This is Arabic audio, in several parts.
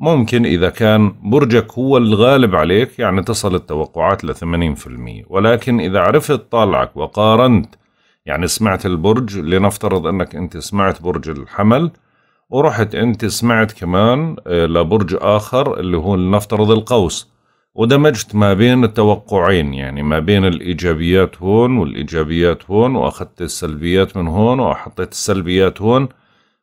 ممكن إذا كان برجك هو الغالب عليك يعني تصل التوقعات لثمانين في المية ولكن إذا عرفت طالعك وقارنت يعني سمعت البرج لنفترض أنك أنت سمعت برج الحمل ورحت أنت سمعت كمان آه، لبرج آخر اللي هو لنفترض القوس ودمجت ما بين التوقعين يعني ما بين الإيجابيات هون والإيجابيات هون وأخذت السلبيات من هون وحطيت السلبيات هون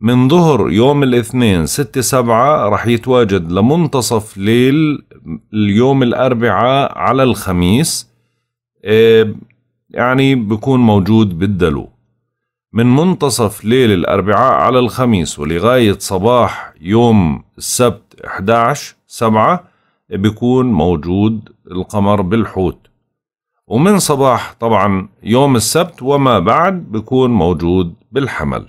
من ظهر يوم الاثنين ستة سبعة رح يتواجد لمنتصف ليل اليوم الأربعاء على الخميس آه، يعني بكون موجود بالدلو من منتصف ليل الأربعاء على الخميس ولغاية صباح يوم السبت 11 سبعة آه، بيكون موجود القمر بالحوت ومن صباح طبعا يوم السبت وما بعد بيكون موجود بالحمل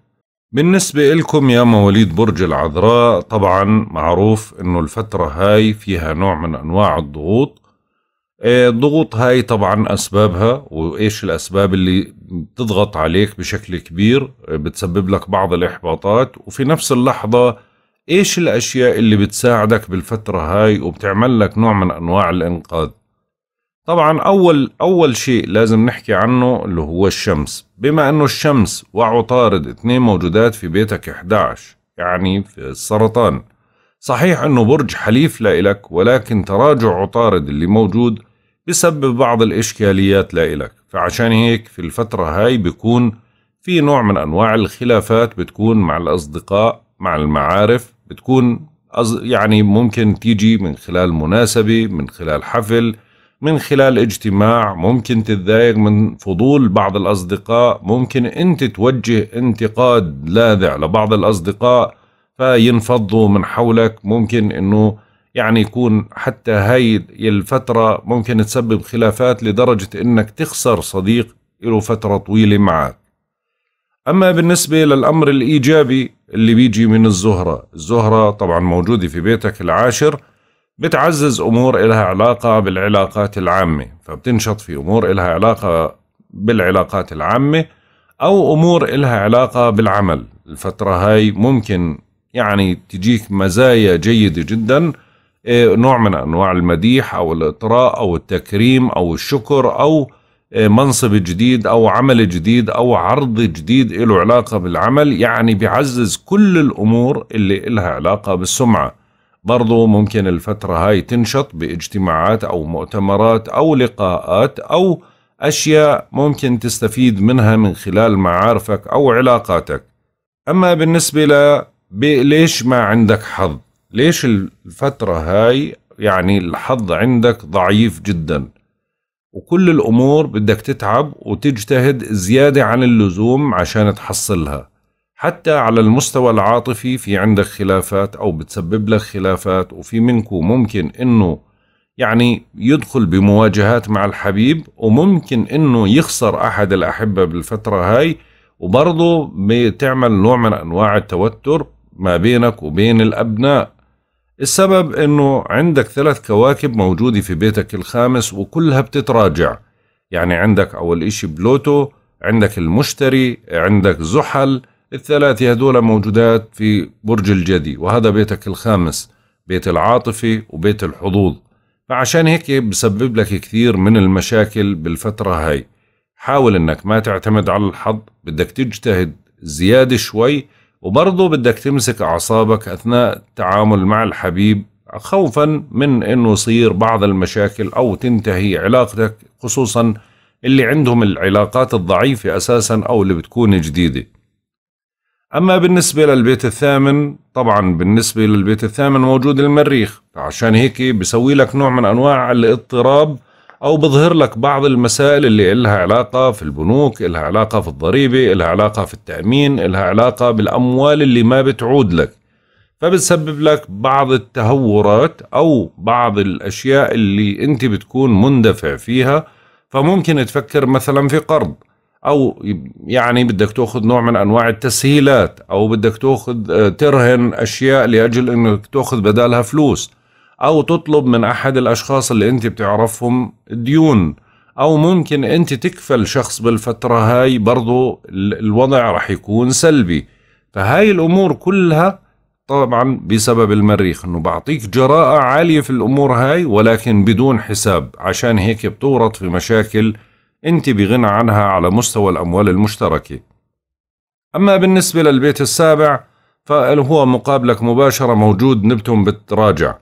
بالنسبة لكم يا مواليد برج العذراء طبعا معروف انه الفترة هاي فيها نوع من انواع الضغوط إيه، الضغوط هاي طبعا اسبابها وايش الاسباب اللي بتضغط عليك بشكل كبير بتسبب لك بعض الاحباطات وفي نفس اللحظة ايش الاشياء اللي بتساعدك بالفترة هاي وبتعمل لك نوع من انواع الانقاذ طبعا أول أول شيء لازم نحكي عنه اللي هو الشمس بما أنه الشمس وعطارد اثنين موجودات في بيتك 11 يعني في السرطان صحيح أنه برج حليف لإلك ولكن تراجع عطارد اللي موجود بسبب بعض الإشكاليات لإلك فعشان هيك في الفترة هاي بيكون في نوع من أنواع الخلافات بتكون مع الأصدقاء مع المعارف بتكون يعني ممكن تيجي من خلال مناسبة من خلال حفل من خلال اجتماع ممكن تتضايق من فضول بعض الأصدقاء ممكن أنت توجه انتقاد لاذع لبعض الأصدقاء فينفضوا من حولك ممكن أنه يعني يكون حتى هاي الفترة ممكن تسبب خلافات لدرجة أنك تخسر صديق له فترة طويلة معك أما بالنسبة للأمر الإيجابي اللي بيجي من الزهرة الزهرة طبعا موجودة في بيتك العاشر بتعزز أمور إلها علاقة بالعلاقات العامة فبتنشط في أمور إلها علاقة بالعلاقات العامة أو أمور إلها علاقة بالعمل الفترة هاي ممكن يعني تجيك مزايا جيدة جدا إيه، نوع من أنواع المديح أو الإطراء أو التكريم أو الشكر أو إيه، منصب جديد أو عمل جديد أو عرض جديد له علاقة بالعمل يعني بيعزز كل الأمور اللي إلها علاقة بالسمعة برضو ممكن الفترة هاي تنشط باجتماعات أو مؤتمرات أو لقاءات أو أشياء ممكن تستفيد منها من خلال معارفك أو علاقاتك أما بالنسبة ل ليش ما عندك حظ ليش الفترة هاي يعني الحظ عندك ضعيف جدا وكل الأمور بدك تتعب وتجتهد زيادة عن اللزوم عشان تحصلها حتى على المستوى العاطفي في عندك خلافات أو بتسبب لك خلافات وفي منكم ممكن أنه يعني يدخل بمواجهات مع الحبيب وممكن أنه يخسر أحد الأحبة بالفترة هاي وبرضه بتعمل نوع من أنواع التوتر ما بينك وبين الأبناء السبب أنه عندك ثلاث كواكب موجودة في بيتك الخامس وكلها بتتراجع يعني عندك أول إشي بلوتو عندك المشتري عندك زحل الثلاثة هذول موجودات في برج الجدي وهذا بيتك الخامس بيت العاطفة وبيت الحظوظ فعشان هيك بسبب لك كثير من المشاكل بالفترة هاي حاول انك ما تعتمد على الحظ بدك تجتهد زيادة شوي وبرضه بدك تمسك أعصابك أثناء التعامل مع الحبيب خوفا من أنه يصير بعض المشاكل أو تنتهي علاقتك خصوصا اللي عندهم العلاقات الضعيفة أساسا أو اللي بتكون جديدة أما بالنسبة للبيت الثامن طبعا بالنسبة للبيت الثامن موجود المريخ عشان هيك بسوي لك نوع من أنواع الاضطراب أو بظهر لك بعض المسائل اللي إلها علاقة في البنوك إلها علاقة في الضريبة إلها علاقة في التأمين إلها علاقة بالأموال اللي ما بتعود لك فبتسبب لك بعض التهورات أو بعض الأشياء اللي أنت بتكون مندفع فيها فممكن تفكر مثلا في قرض او يعني بدك تاخذ نوع من انواع التسهيلات او بدك تاخذ آه، ترهن اشياء لاجل انك تاخذ بدالها فلوس او تطلب من احد الاشخاص اللي انت بتعرفهم ديون او ممكن انت تكفل شخص بالفتره هاي برضو الوضع رح يكون سلبي فهاي الامور كلها طبعا بسبب المريخ انه بعطيك جراءه عاليه في الامور هاي ولكن بدون حساب عشان هيك بتورط في مشاكل انت بغنى عنها على مستوى الأموال المشتركة أما بالنسبة للبيت السابع فهو مقابلك مباشرة موجود نبتم بتراجع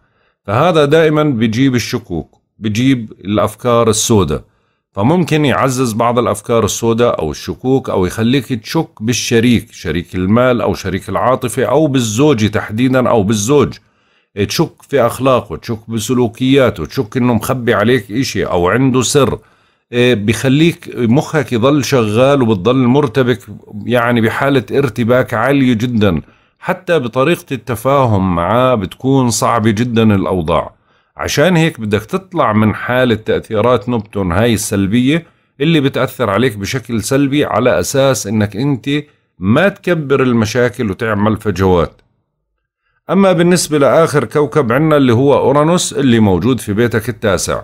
فهذا دائما بجيب الشكوك بجيب الأفكار السوداء فممكن يعزز بعض الأفكار السوداء أو الشكوك أو يخليك تشك بالشريك شريك المال أو شريك العاطفة أو بالزوجة تحديدا أو بالزوج تشك في أخلاقه تشك بسلوكياته تشك أنه مخبي عليك إشي أو عنده سر إيه، بخليك مخك يضل شغال وبتضل مرتبك يعني بحالة ارتباك عالية جدا حتى بطريقة التفاهم معاه بتكون صعبة جدا الأوضاع عشان هيك بدك تطلع من حالة تأثيرات نبتون هاي السلبية اللي بتأثر عليك بشكل سلبي على أساس أنك أنت ما تكبر المشاكل وتعمل فجوات أما بالنسبة لآخر كوكب عنا اللي هو أورانوس اللي موجود في بيتك التاسع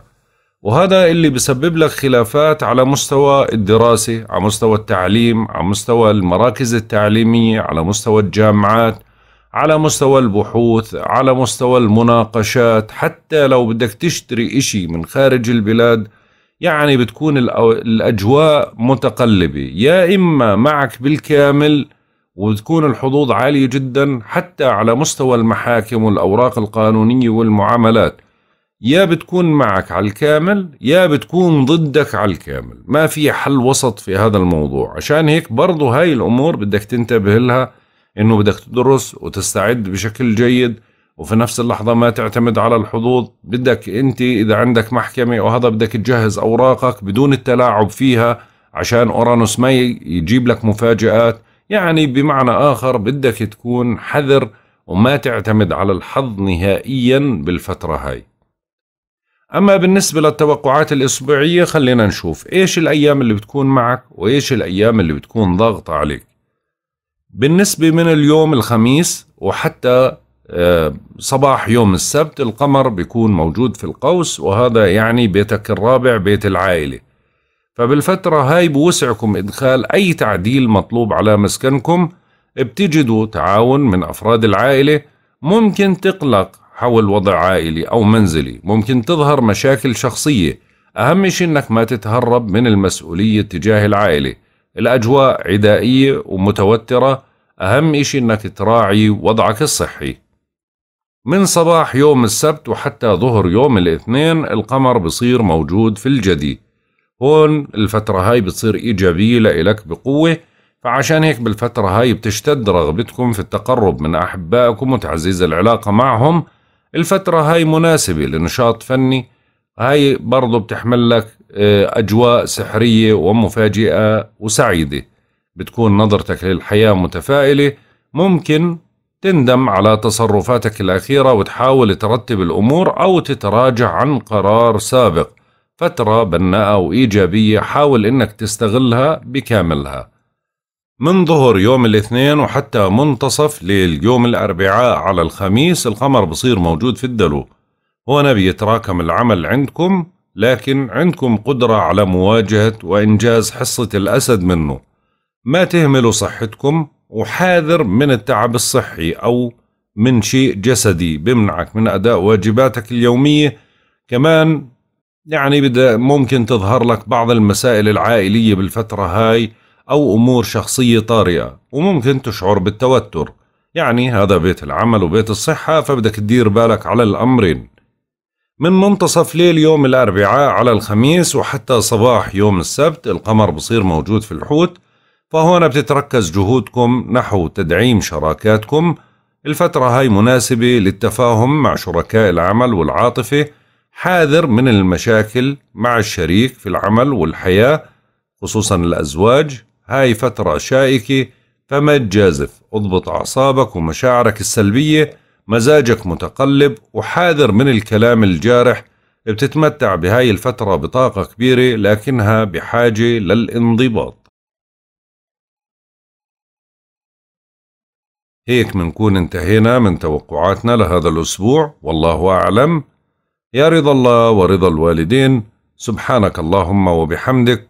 وهذا اللي بسبب لك خلافات على مستوى الدراسة على مستوى التعليم على مستوى المراكز التعليمية على مستوى الجامعات على مستوى البحوث على مستوى المناقشات حتى لو بدك تشتري إشي من خارج البلاد يعني بتكون الأجواء متقلبة يا إما معك بالكامل وتكون الحظوظ عالية جدا حتى على مستوى المحاكم والأوراق القانونية والمعاملات يا بتكون معك على الكامل يا بتكون ضدك على الكامل ما في حل وسط في هذا الموضوع عشان هيك برضه هاي الأمور بدك تنتبه لها إنه بدك تدرس وتستعد بشكل جيد وفي نفس اللحظة ما تعتمد على الحظوظ بدك أنت إذا عندك محكمة وهذا بدك تجهز أوراقك بدون التلاعب فيها عشان أورانوس ما يجيب لك مفاجآت يعني بمعنى آخر بدك تكون حذر وما تعتمد على الحظ نهائيا بالفترة هاي أما بالنسبة للتوقعات الأسبوعية خلينا نشوف إيش الأيام اللي بتكون معك وإيش الأيام اللي بتكون ضاغطة عليك بالنسبة من اليوم الخميس وحتى آه، صباح يوم السبت القمر بيكون موجود في القوس وهذا يعني بيتك الرابع بيت العائلة فبالفترة هاي بوسعكم إدخال أي تعديل مطلوب على مسكنكم بتجدوا تعاون من أفراد العائلة ممكن تقلق حول وضع عائلي أو منزلي ممكن تظهر مشاكل شخصية أهم شيء أنك ما تتهرب من المسؤولية تجاه العائلة الأجواء عدائية ومتوترة أهم شيء أنك تراعي وضعك الصحي من صباح يوم السبت وحتى ظهر يوم الاثنين القمر بصير موجود في الجدي هون الفترة هاي بتصير إيجابية لإلك بقوة فعشان هيك بالفترة هاي بتشتد رغبتكم في التقرب من أحبائكم وتعزيز العلاقة معهم الفترة هاي مناسبة لنشاط فني هاي برضو بتحمل لك آه، أجواء سحرية ومفاجئة وسعيدة بتكون نظرتك للحياة متفائلة ممكن تندم على تصرفاتك الأخيرة وتحاول ترتب الأمور أو تتراجع عن قرار سابق فترة بناءة وإيجابية حاول إنك تستغلها بكاملها من ظهر يوم الاثنين وحتى منتصف ليل يوم الأربعاء على الخميس القمر بصير موجود في الدلو هنا بيتراكم العمل عندكم لكن عندكم قدرة على مواجهة وإنجاز حصة الأسد منه ما تهملوا صحتكم وحاذر من التعب الصحي أو من شيء جسدي بمنعك من أداء واجباتك اليومية كمان يعني بدأ ممكن تظهر لك بعض المسائل العائلية بالفترة هاي أو أمور شخصية طارئة وممكن تشعر بالتوتر يعني هذا بيت العمل وبيت الصحة فبدك تدير بالك على الأمرين من منتصف ليل يوم الأربعاء على الخميس وحتى صباح يوم السبت القمر بصير موجود في الحوت فهنا بتتركز جهودكم نحو تدعيم شراكاتكم الفترة هاي مناسبة للتفاهم مع شركاء العمل والعاطفة حاذر من المشاكل مع الشريك في العمل والحياة خصوصا الأزواج هاي فترة شائكة فما تجازف اضبط أعصابك ومشاعرك السلبية مزاجك متقلب وحاذر من الكلام الجارح بتتمتع بهاي الفترة بطاقة كبيرة لكنها بحاجة للانضباط هيك منكون انتهينا من توقعاتنا لهذا الأسبوع والله أعلم يا رضا الله ورضا الوالدين سبحانك اللهم وبحمدك